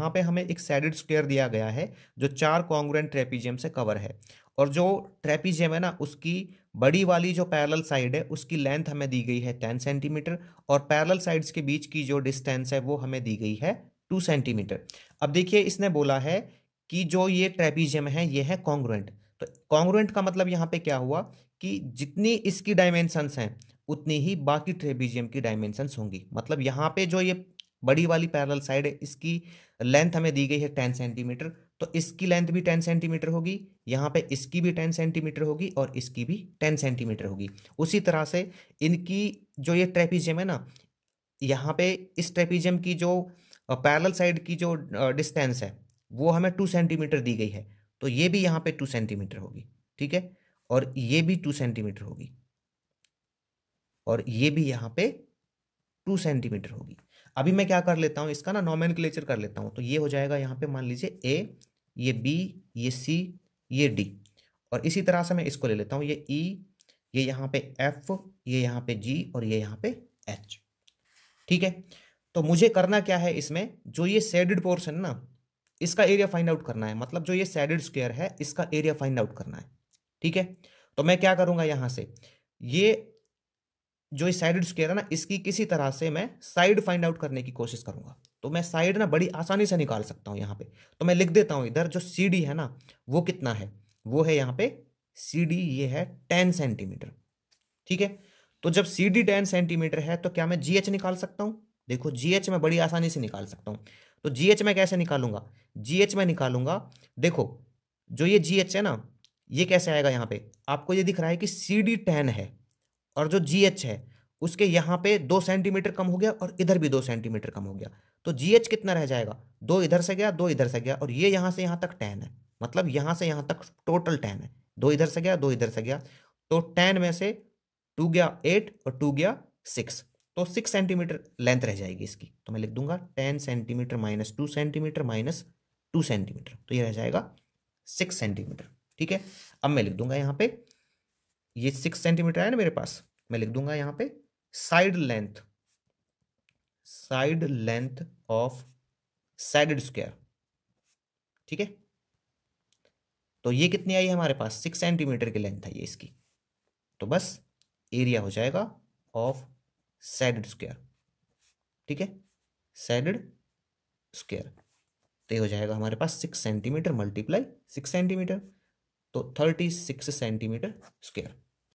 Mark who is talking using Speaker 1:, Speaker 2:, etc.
Speaker 1: यहाँ पे हमें एक सैडेड स्क्वेयर दिया गया है जो चार कॉन्ग्रेंट ट्रेपीजियम से कवर है और जो ट्रेपीजियम है ना उसकी बड़ी वाली जो पैरल साइड है उसकी लेंथ हमें दी गई है टेन सेंटीमीटर और पैरल साइड्स के बीच की जो डिस्टेंस है वो हमें दी गई है टू सेंटीमीटर अब देखिए इसने बोला है कि जो ये ट्रेपीजियम है ये है कॉन्ग्रुएंट तो कॉन्ग्रुएंट का मतलब यहाँ पे क्या हुआ कि जितनी इसकी डायमेंशंस हैं उतनी ही बाकी ट्रेपीजियम की डायमेंशंस होंगी मतलब यहाँ पे जो ये बड़ी वाली पैरल साइड है इसकी लेंथ हमें दी गई है टेन सेंटीमीटर तो इसकी लेंथ भी टेन सेंटीमीटर होगी यहाँ पे इसकी भी टेन सेंटीमीटर होगी और इसकी भी टेन सेंटीमीटर होगी उसी तरह से इनकी जो ये ट्रेपीजियम है ना यहाँ पे इस ट्रेपीजियम की जो पैरल साइड की जो डिस्टेंस है वो हमें टू सेंटीमीटर दी गई है तो ये भी यहाँ पे टू सेंटीमीटर होगी ठीक है और ये भी टू सेंटीमीटर होगी और ये भी यहाँ पे टू सेंटीमीटर होगी अभी मैं क्या कर लेता हूँ इसका ना नॉमेन कर लेता हूँ तो ये हो जाएगा यहाँ पे मान लीजिए ए ये बी ये सी ये डी और इसी तरह से मैं इसको ले लेता हूँ ये ई e, ये यहाँ पे एफ ये यहाँ पे जी और ये यहाँ पे एच ठीक है तो मुझे करना क्या है इसमें जो ये सेडेड पोर्सन ना इसका एरिया फाइंड आउट करना है मतलब जो ये सेडेड स्क्वायर है इसका एरिया फाइंड आउट करना है ठीक है तो मैं क्या करूँगा यहाँ से ये जो साइड स्केयर है ना इसकी किसी तरह से मैं साइड फाइंड आउट करने की कोशिश करूंगा तो मैं साइड ना बड़ी आसानी से निकाल सकता हूँ यहाँ पे तो मैं लिख देता हूँ इधर जो सी डी है ना वो कितना है वो है यहाँ पे सी डी ये है टेन सेंटीमीटर ठीक है तो जब सी डी टेन सेंटीमीटर है तो क्या मैं जी एच निकाल सकता हूँ देखो जी एच मैं बड़ी आसानी से निकाल सकता हूँ तो जी एच मैं कैसे निकालूंगा जी एच मैं निकालूंगा देखो जो ये जी एच है ना ये कैसे आएगा यहाँ पे आपको ये दिख रहा है कि सी डी टेन है और जो जी एच है उसके यहाँ पे दो सेंटीमीटर कम हो गया और इधर भी दो सेंटीमीटर कम हो गया तो जी एच कितना रह जाएगा दो इधर से गया दो इधर से गया और ये यहाँ से यहाँ तक टेन है मतलब यहाँ से यहाँ तक टोटल टेन है दो इधर से गया दो इधर से गया तो टेन में से टू गया एट और टू गया सिक्स तो सिक्स सेंटीमीटर लेंथ रह जाएगी इसकी तो मैं लिख दूंगा ten centimetre minus two centimetre minus two centimetre तो ये रह जाएगा सिक्स सेंटीमीटर ठीक है अब मैं लिख दूंगा यहाँ पे ये सिक्स सेंटीमीटर है ना मेरे पास मैं लिख दूंगा यहां पे side length side length of sided square ठीक है तो ये कितनी आई है हमारे पास सिक्स सेंटीमीटर की लेंथ है ये इसकी तो बस एरिया हो जाएगा ऑफ साइडेड स्क्वायर ठीक है साइडेड स्क्वायर तो ये हो जाएगा हमारे पास six centimetre multiply six centimetre तो थर्टी सिक्स सेंटीमीटर स्क्वायर